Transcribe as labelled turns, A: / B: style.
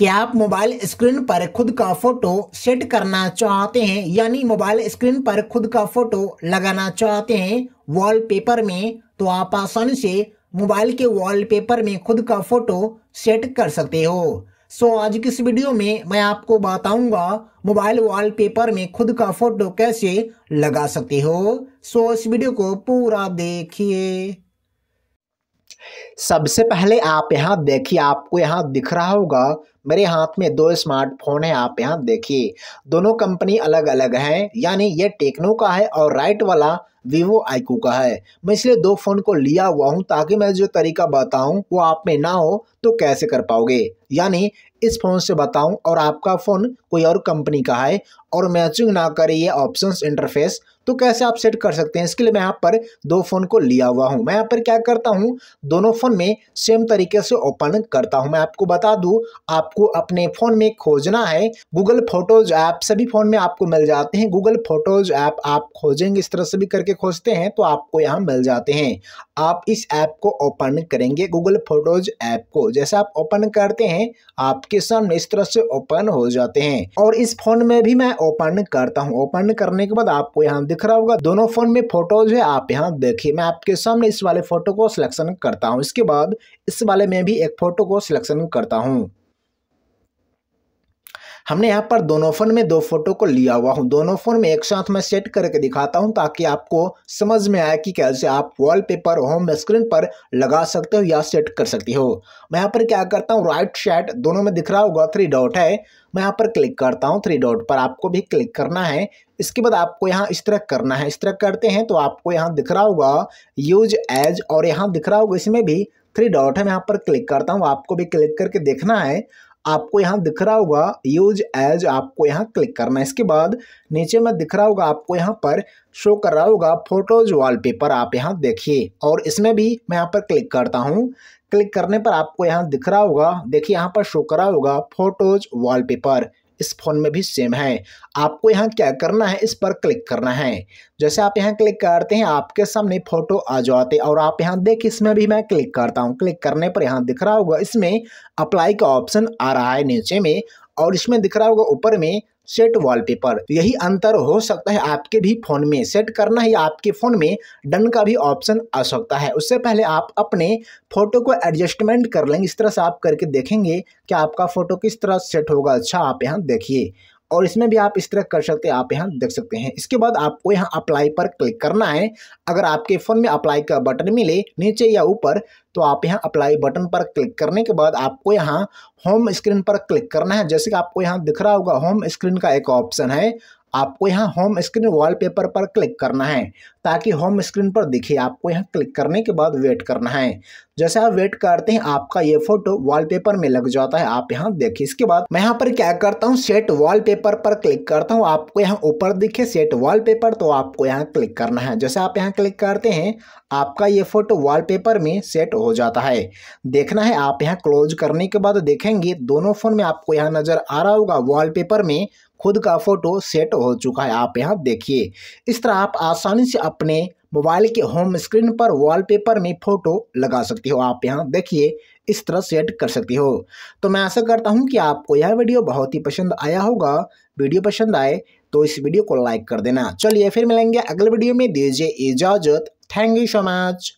A: क्या आप mobile screen पर खुद का फोटो सेट करना चाहते हैं यानी मोबाइल स्क्रीन पर खुद का फोटो लगाना चाहते हैं वॉलपेपर में तो आप आसानी से मोबाइल के वॉलपेपर में खुद का फोटो सेट कर सकते हो सो so, आज की इस वीडियो में मैं आपको बताऊंगा मोबाइल वॉलपेपर में खुद का फोटो कैसे लगा सकते हो सो so, इस वीडियो को पूरा देखिए सबसे पहले आप यहाँ देखिए आपको यहाँ दिख रहा होगा मेरे हाथ में दो स्मार्टफोन है आप यहाँ देखिए दोनों कंपनी अलग अलग है यानी ये टेक्नो का है और राइट वाला वीवो आईकू का है मैं इसलिए दो फ़ोन को लिया हुआ हूँ ताकि मैं जो तरीका बताऊं वो आप में ना हो तो कैसे कर पाओगे यानी इस फ़ोन से बताऊं और आपका फ़ोन कोई और कंपनी का है और मैचिंग ना करे ये ऑप्शंस इंटरफेस तो कैसे आप सेट कर सकते हैं इसके लिए मैं यहाँ पर दो फ़ोन को लिया हुआ हूँ मैं यहाँ पर क्या करता हूँ दोनों फ़ोन में सेम तरीके से ओपन करता हूँ मैं आपको बता दूँ आपको आपको अपने फ़ोन में खोजना है गूगल फोटोज़ ऐप सभी फ़ोन में आपको मिल जाते हैं गूगल फोटोज़ ऐप आप खोजेंगे इस तरह से भी करके खोजते हैं तो आपको यहाँ मिल जाते हैं आप इस ऐप को ओपन करेंगे गूगल फोटोज़ ऐप को जैसे आप ओपन करते हैं आपके सामने इस तरह से ओपन हो जाते हैं और इस फ़ोन में भी मैं ओपन करता हूँ ओपन करने के बाद आपको यहाँ दिख रहा होगा दोनों फ़ोन में फ़ोटोज़ है आप यहाँ देखिए मैं आपके सामने इस वाले फ़ोटो को सिलेक्शन करता हूँ इसके बाद इस वाले में भी एक फ़ोटो को सिलेक्शन करता हूँ हमने यहाँ पर दोनों फ़ोन में दो फोटो को लिया हुआ हूँ दोनों फ़ोन में एक साथ मैं सेट करके दिखाता हूँ ताकि आपको समझ में आए कि कैसे आप वॉलपेपर होम स्क्रीन पर लगा सकते हो या सेट कर सकते हो मैं यहाँ पर क्या करता हूँ राइट शैट दोनों में दिख रहा होगा थ्री डॉट है मैं यहाँ पर क्लिक करता हूँ थ्री डॉट पर आपको भी क्लिक करना है इसके बाद आपको यहाँ इस तरह करना है इस तरह करते हैं तो आपको यहाँ दिख रहा होगा यूज एज और यहाँ दिख रहा होगा इसमें भी थ्री डॉट है मैं यहाँ पर क्लिक करता हूँ आपको भी क्लिक करके देखना है आपको यहाँ दिख रहा होगा यूज एज आपको यहाँ क्लिक करना है इसके बाद नीचे में दिख रहा होगा आपको यहाँ पर शो कर रहा होगा फोटोज वॉलपेपर आप यहाँ देखिए और इसमें भी मैं यहाँ पर क्लिक करता हूँ क्लिक करने पर आपको यहाँ दिख रहा होगा देखिए यहाँ पर शो करा होगा फोटोज वॉलपेपर इस फ़ोन में भी सेम है आपको यहाँ क्या करना है इस पर क्लिक करना है जैसे आप यहाँ क्लिक करते हैं आपके सामने फ़ोटो आ जाते और आप यहाँ देख इसमें भी मैं क्लिक करता हूँ क्लिक करने पर यहाँ दिख रहा होगा इसमें अप्लाई का ऑप्शन आ रहा है नीचे में और इसमें दिख रहा होगा ऊपर में सेट वॉलपेपर यही अंतर हो सकता है आपके भी फ़ोन में सेट करना है या आपके फ़ोन में डन का भी ऑप्शन आ सकता है उससे पहले आप अपने फ़ोटो को एडजस्टमेंट कर लेंगे इस तरह से आप करके देखेंगे कि आपका फ़ोटो किस तरह सेट होगा अच्छा आप यहाँ देखिए और इसमें भी आप इस तरह कर सकते हैं आप यहाँ देख सकते हैं इसके बाद आपको यहाँ अप्लाई पर क्लिक करना है अगर आपके फ़ोन में अप्लाई का बटन मिले नीचे या ऊपर तो आप यहाँ अप्लाई बटन पर क्लिक करने के बाद आपको यहाँ होम स्क्रीन पर क्लिक करना है जैसे कि आपको यहाँ दिख रहा होगा होम स्क्रीन का एक ऑप्शन है आपको यहाँ होम स्क्रीन वॉलपेपर पर क्लिक करना है ताकि होम स्क्रीन पर दिखे आपको यहाँ क्लिक करने के बाद वेट करना है जैसे आप वेट करते हैं आपका ये फोटो वॉलपेपर में लग जाता है आप यहाँ देखिए इसके बाद मैं यहाँ पर क्या करता हूँ सेट वॉलपेपर पर क्लिक करता हूँ आपको यहाँ ऊपर दिखे सेट वॉलपेपर तो आपको यहाँ क्लिक करना है जैसे आप यहाँ क्लिक करते हैं आपका ये फोटो वॉलपेपर में सेट हो जाता है देखना है आप यहाँ क्लोज करने के बाद देखेंगे दोनों फोन में आपको यहाँ नजर आ रहा होगा वॉलपेपर में खुद का फोटो सेट हो चुका है आप यहाँ देखिए इस तरह आप आसानी से अपने मोबाइल के होम स्क्रीन पर वॉलपेपर में फ़ोटो लगा सकती हो आप यहाँ देखिए इस तरह सेट कर सकती हो तो मैं आशा करता हूँ कि आपको यह वीडियो बहुत ही पसंद आया होगा वीडियो पसंद आए तो इस वीडियो को लाइक कर देना चलिए फिर मिलेंगे अगले वीडियो में दीजिए इजाज़त थैंक यू सो मच